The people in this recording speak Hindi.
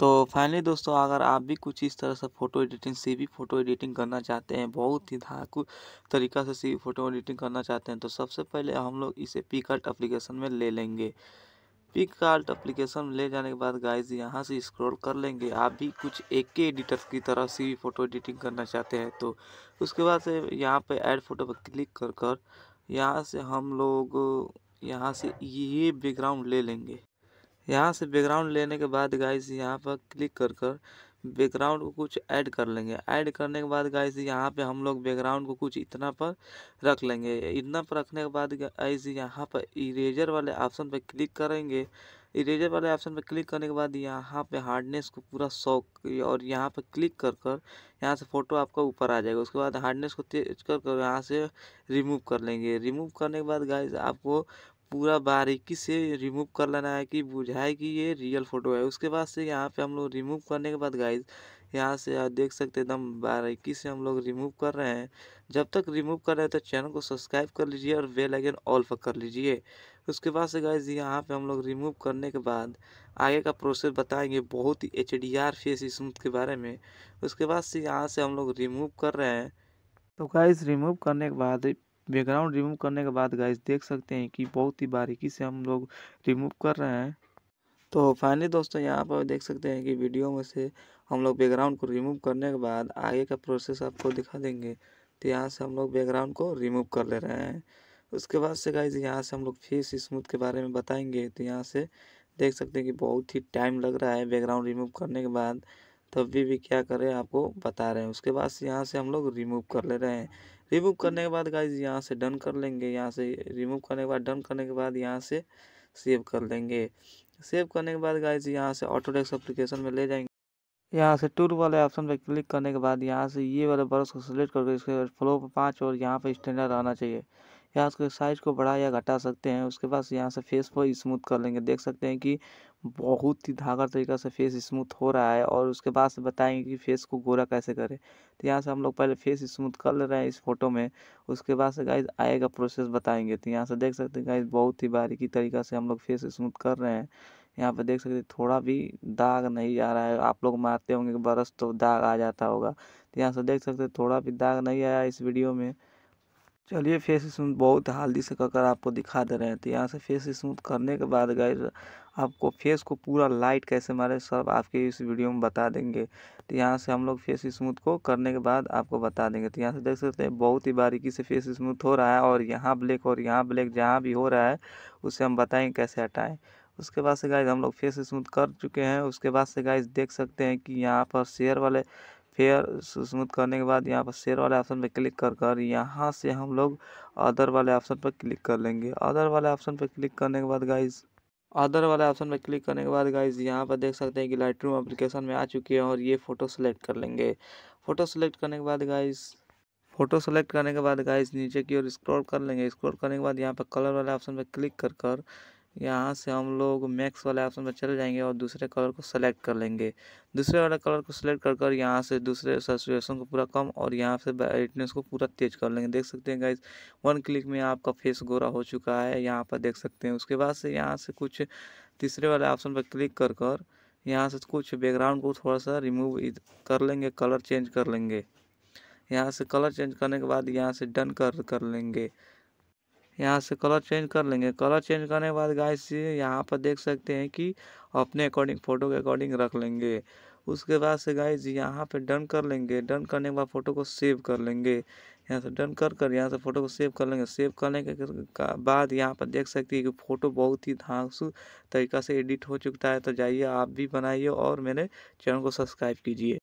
तो फाइनली दोस्तों अगर आप भी कुछ इस तरह से फ़ोटो एडिटिंग सी भी फ़ोटो एडिटिंग करना चाहते हैं बहुत ही धाकू तरीका से सी फ़ोटो एडिटिंग करना चाहते हैं तो सबसे पहले हम लोग इसे पिकआर्ट एप्लीकेशन में ले लेंगे आर्ट एप्लीकेशन ले जाने के बाद गाइस यहाँ से स्क्रॉल कर लेंगे आप भी कुछ एक के एडिटर की तरह सी भी फ़ोटो एडिटिंग करना चाहते हैं तो उसके बाद से यहाँ पर एड फोटो पर क्लिक कर कर यहाँ से हम लोग यहाँ से ये बैकग्राउंड ले लेंगे यहाँ से बैकग्राउंड लेने के बाद गाइस यहाँ पर क्लिक कर कर बैकग्राउंड को कुछ ऐड कर लेंगे ऐड करने के बाद गाइस यहाँ पे हम लोग बैकग्राउंड को कुछ इतना पर रख लेंगे इतना पर रखने के बाद गाइस यहाँ पर इरेजर वाले ऑप्शन पर क्लिक करेंगे इरेजर वाले ऑप्शन पर क्लिक करने के बाद यहाँ पे हार्डनेस को पूरा सौ और यहाँ पर क्लिक कर कर यहाँ से फ़ोटो आपका ऊपर आ जाएगा उसके बाद हार्डनेस को तेज कर कर यहाँ से रिमूव कर लेंगे रिमूव करने के बाद गाइस आपको पूरा बारीकी से रिमूव कर लेना है कि बुझाए कि ये रियल फ़ोटो है उसके बाद से यहाँ पे हम लोग रिमूव करने के बाद गाइज यहाँ से आप देख सकते हैं एकदम बारीकी से हम लोग रिमूव कर रहे हैं जब तक रिमूव कर रहे हैं तो चैनल को सब्सक्राइब कर लीजिए और बेल आइकन ऑल पर कर लीजिए उसके बाद से गाइज यहाँ पे हम लोग रिमूव करने के बाद आगे का प्रोसेस बताएंगे बहुत ही H D R face smooth के बारे में उसके बाद से यहाँ से हम लोग रिमूव कर रहे हैं तो गाइज रिमूव करने के बाद बैकग्राउंड रिमूव करने के बाद गाइस देख सकते हैं कि बहुत ही बारीकी से हम लोग रिमूव कर रहे हैं तो फाइनली दोस्तों यहाँ पर देख सकते हैं कि वीडियो में से हम लोग बैकग्राउंड को रिमूव करने के बाद आगे का प्रोसेस आपको दिखा देंगे तो यहाँ से हम लोग बैकग्राउंड को रिमूव कर ले रहे हैं उसके बाद से गाइज यहाँ से हम लोग फेस स्मूथ के बारे में बताएंगे तो यहाँ से देख सकते हैं कि बहुत ही टाइम लग रहा है बैकग्राउंड रिमूव करने के बाद तब भी भी क्या कर रहे हैं आपको बता रहे हैं उसके बाद से यहाँ से हम लोग रिमूव कर ले रहे हैं रिमूव करने के बाद गाइज यहाँ से डन कर लेंगे यहाँ से रिमूव करने के बाद डन करने के बाद यहाँ से सेव कर लेंगे सेव करने के बाद गाइज यहाँ से ऑटोडेक्स अप्लीकेशन में ले जाएंगे यहाँ से टूर वाले ऑप्शन पर क्लिक करने के बाद यहाँ से ये वाला ब्रश को सिलेक्ट करके इसके फ्लो पर पाँच और यहाँ पर स्टैंडर्ड आना चाहिए यहाँ उसके साइज़ को बढ़ा या घटा सकते हैं उसके बाद यहाँ से फेस को स्मूथ कर लेंगे देख सकते हैं कि बहुत ही धागा तरीका से फेस स्मूथ हो रहा है और उसके बाद से बताएंगे कि फेस को गोरा कैसे करें तो यहाँ से हम लोग पहले फेस स्मूथ कर ले रहे हैं इस फोटो में उसके बाद से गाइज आएगा प्रोसेस बताएंगे तो यहाँ से देख सकते हैं गाइज बहुत ही बारीकी तरीका से हम लोग फेस स्मूथ कर रहे हैं यहाँ पर देख सकते थोड़ा भी दाग नहीं आ रहा है आप लोग मारते होंगे कि बरस तो दाग आ जाता होगा तो यहाँ से देख सकते थोड़ा भी दाग नहीं आया इस वीडियो में चलिए फेस स्मूथ बहुत हल्दी से कर आपको दिखा दे रहे हैं तो यहाँ से फेस स्मूथ करने के बाद गए आपको फेस को पूरा लाइट कैसे मारे सब आपके इस वीडियो में बता देंगे तो यहाँ से हम लोग फेस स्मूथ को करने के बाद आपको बता देंगे तो यहाँ से देख सकते हैं बहुत ही बारीकी से फेस स्मूथ हो रहा है और यहाँ ब्लैक और यहाँ ब्लैक जहाँ भी हो रहा है उसे हम बताएँगे कैसे हटाएँ उसके बाद से गाइज हम लोग फेस स्मूथ कर चुके हैं उसके बाद से गाइज देख सकते हैं कि यहाँ पर शेयर वाले हेयर स्मूथ करने के बाद यहाँ पर शेयर वाले ऑप्शन पर क्लिक कर कर यहाँ से हम लोग अदर वाले ऑप्शन पर क्लिक कर लेंगे अदर वाले ऑप्शन पर क्लिक करने के बाद गाइज अदर वाले ऑप्शन पर क्लिक करने के बाद गाइज यहाँ पर देख सकते हैं कि लाइट रूम में आ चुकी है और ये फ़ोटो सेलेक्ट कर लेंगे फ़ोटो सेलेक्ट करने के बाद गाइज फ़ोटो सेलेक्ट करने के बाद गाइज नीचे की ओर स्क्रॉल कर लेंगे स्क्रॉल करने के बाद यहाँ पर कलर वाले ऑप्शन पर क्लिक कर कर यहाँ से हम लोग मैक्स वाले ऑप्शन पर चले जाएंगे और दूसरे कलर को सेलेक्ट कर लेंगे दूसरे वाले कलर को सेलेक्ट कर कर यहाँ से दूसरे सचुएसन को पूरा कम और यहाँ से ब्राइटनेस को पूरा तेज कर लेंगे देख सकते हैं गाइज वन क्लिक में आपका फेस गोरा हो चुका है यहाँ पर देख सकते हैं उसके बाद से यहाँ से कुछ तीसरे वाले ऑप्शन पर क्लिक कर कर यहाँ से कुछ बैकग्राउंड को थोड़ा सा रिमूव कर लेंगे कलर चेंज कर लेंगे यहाँ से कलर चेंज करने के बाद यहाँ से डन कर कर लेंगे यहाँ से कलर चेंज कर लेंगे कलर चेंज करने के बाद गाइस यहाँ पर देख सकते हैं कि अपने अकॉर्डिंग फ़ोटो के अकॉर्डिंग रख लेंगे उसके बाद से गाइस यहाँ पे डन कर लेंगे डन करने के बाद फ़ोटो को सेव कर लेंगे यहाँ से डन कर कर यहाँ से फ़ोटो को सेव कर लेंगे सेव करने के बाद यहाँ पर देख सकते हैं कि फ़ोटो बहुत ही धांसू तरीका से एडिट हो चुका है तो जाइए आप भी बनाइए और मेरे चैनल को सब्सक्राइब कीजिए